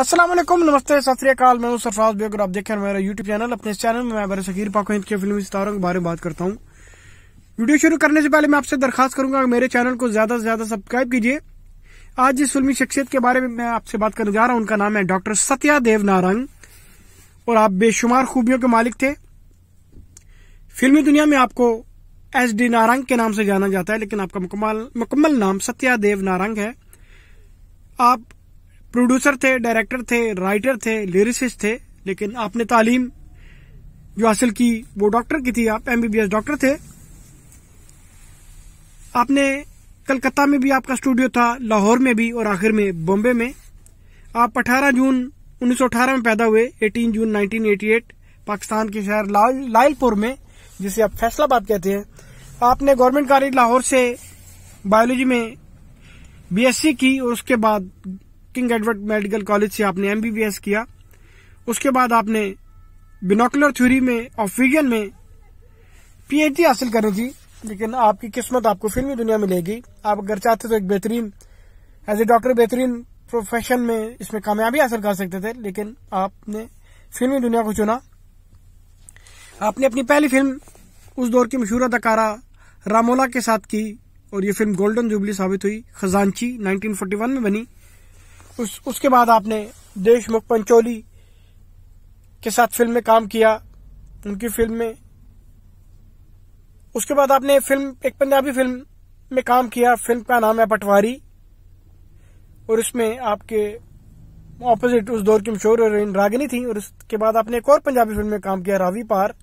असलम नमस्ते सत मैं हूं सरफराज बेग और आप देख रहे हैं मेरा यूट्यूब चैनल अपने चैनल में मैं बारे सकीर पाको हिंद के फिल्मी सितारों के बारे में बात करता हूं वीडियो शुरू करने से पहले मैं आपसे दरखास्त करूंगा मेरे चैनल को ज्यादा से ज्यादा सब्सक्राइब कीजिए आज जिस फिल्मी शख्सियत के बारे में मैं आपसे बात करने जा रहा हूं उनका नाम है डॉक्टर सत्या देव नारंग और आप बेशुमार खूबियों के मालिक थे फिल्मी दुनिया में आपको एस डी नारंग के नाम से जाना जाता है लेकिन आपका मुकम्मल मुकम्मल नाम सत्या देव नारंग है आप प्रोड्यूसर थे डायरेक्टर थे राइटर थे लिरिसिस्ट थे लेकिन आपने तालीम जो हासिल की वो डॉक्टर की थी आप एमबीबीएस डॉक्टर थे आपने कलकत्ता में भी आपका स्टूडियो था लाहौर में भी और आखिर में बॉम्बे में आप 18 जून 1918 में पैदा हुए 18 जून 1988 पाकिस्तान के शहर लालपुर में जिसे आप फैसलाबाद कहते हैं आपने गवर्नमेंट कॉलेज लाहौर से बायोलॉजी में बीएससी की और उसके बाद किंग एडवर्ड मेडिकल कॉलेज से आपने एमबीबीएस किया उसके बाद आपने बिनोकुलर थ्योरी में और फिजन में पीएचडी हासिल करी थी लेकिन आपकी किस्मत आपको फिल्मी दुनिया में मिलेगी आप अगर चाहते तो एक बेहतरीन एज ए डॉक्टर बेहतरीन प्रोफेशन में इसमें कामयाबी हासिल कर सकते थे लेकिन आपने फिल्मी दुनिया को चुना आपने अपनी पहली फिल्म उस दौर की मशहूर अदाकारा रामोला के साथ की और ये फिल्म गोल्डन जुबली साबित हुई खजांची 1941 में बनी उस उसके बाद आपने देशमुख पंचोली के साथ फिल्म में काम किया उनकी फिल्म में उसके बाद आपने फिल्म एक पंजाबी फिल्म में काम किया फिल्म का नाम है पटवारी और इसमें आपके ऑपोजिट उस दौर की मशहूर हीरोइन रागिनी थी और उसके बाद आपने एक और पंजाबी फिल्म में काम किया रावी पार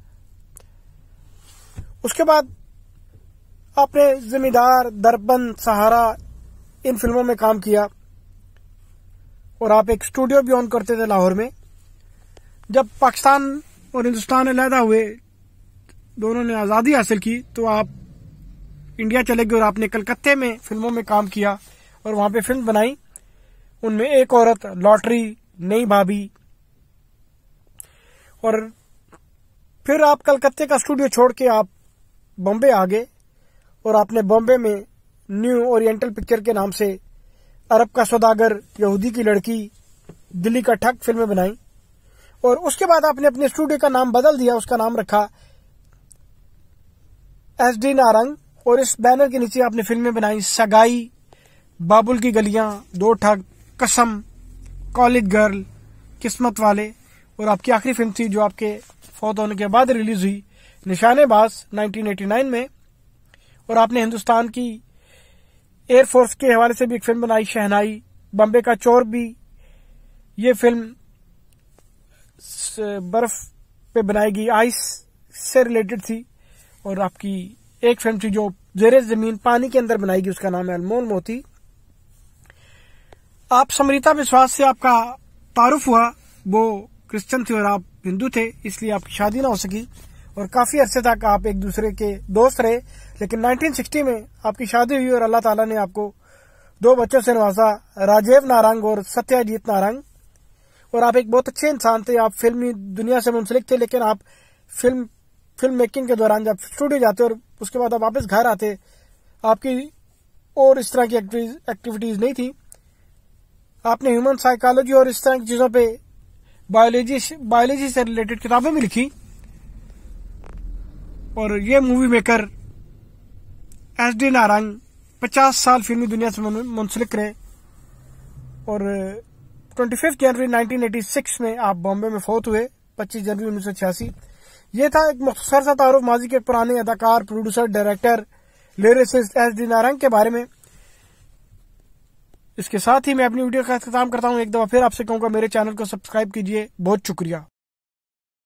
उसके बाद आपने जिम्मेदार दर्पण सहारा इन फिल्मों में काम किया और आप एक स्टूडियो भी ऑन करते थे लाहौर में जब पाकिस्तान और हिंदुस्तान अलहदा हुए दोनों ने आज़ादी हासिल की तो आप इंडिया चले गए और आपने कलकत्ते में फिल्मों में काम किया और वहां पे फिल्म बनाई उनमें एक औरत लॉटरी नई भाभी और फिर आप कलकत्ते का स्टूडियो छोड़ के आप बॉम्बे आ गए और आपने बॉम्बे में न्यू ओरिएंटल पिक्चर के नाम से अरब का सौदागर यहूदी की लड़की दिल्ली का ठग फिल्में बनाई और उसके बाद आपने अपने स्टूडियो का नाम बदल दिया उसका नाम रखा एस डी नारंग और इस बैनर के नीचे आपने फिल्में बनाई सगाई बाबुल की गलियां दो ठग कसम कॉलेज गर्ल किस्मत वाले और आपकी आखिरी फिल्म थी जो आपके फौत होने के बाद रिलीज हुई निशानेबाज 1989 में और आपने हिंदुस्तान की एयरफोर्स के हवाले से भी एक फिल्म बनाई शहनाई बम्बे का चोर भी ये फिल्म बर्फ पे बनाई गई आइस से रिलेटेड थी और आपकी एक फिल्म थी जो जेर जमीन पानी के अंदर बनाई गई उसका नाम है अनमोल मोती आप समरीता विश्वास से आपका तारुफ हुआ वो क्रिश्चियन थे और आप हिंदू थे इसलिए आपकी शादी ना हो सकी और काफी अरसे तक आप एक दूसरे के दोस्त रहे लेकिन 1960 में आपकी शादी हुई और अल्लाह ताला ने आपको दो बच्चों से नवाजा राजेव नारंग और सत्याजीत नारंग और आप एक बहुत अच्छे इंसान थे आप फिल्मी दुनिया से मुंसलिक थे लेकिन आप फिल्म फिल्म मेकिंग के दौरान जब स्टूडियो जाते और उसके बाद आप वापस घर आते आपकी और इस तरह की एक्टिविटीज नहीं थी आपने ह्यूमन साइकोलॉजी और इस तरह की चीज़ों पे बायोलॉजी बायोलॉजी से रिलेटेड किताबें भी लिखी और ये movie maker S D Narayan पचास साल फिल्मी दुनिया से मुंसलिक रहे और ट्वेंटी फिफ्थ जनवरी 1986 में आप बॉम्बे में फौत हुए 25 जनवरी उन्नीस ये था एक मुख्तर सा तारुफ माजी के पुराने अदाकार producer director lyricist S D Narayan के बारे में इसके साथ ही मैं अपनी वीडियो का अख्ताम करता हूँ एक दफा फिर आपसे कहूंगा मेरे चैनल को सब्सक्राइब कीजिए बहुत शुक्रिया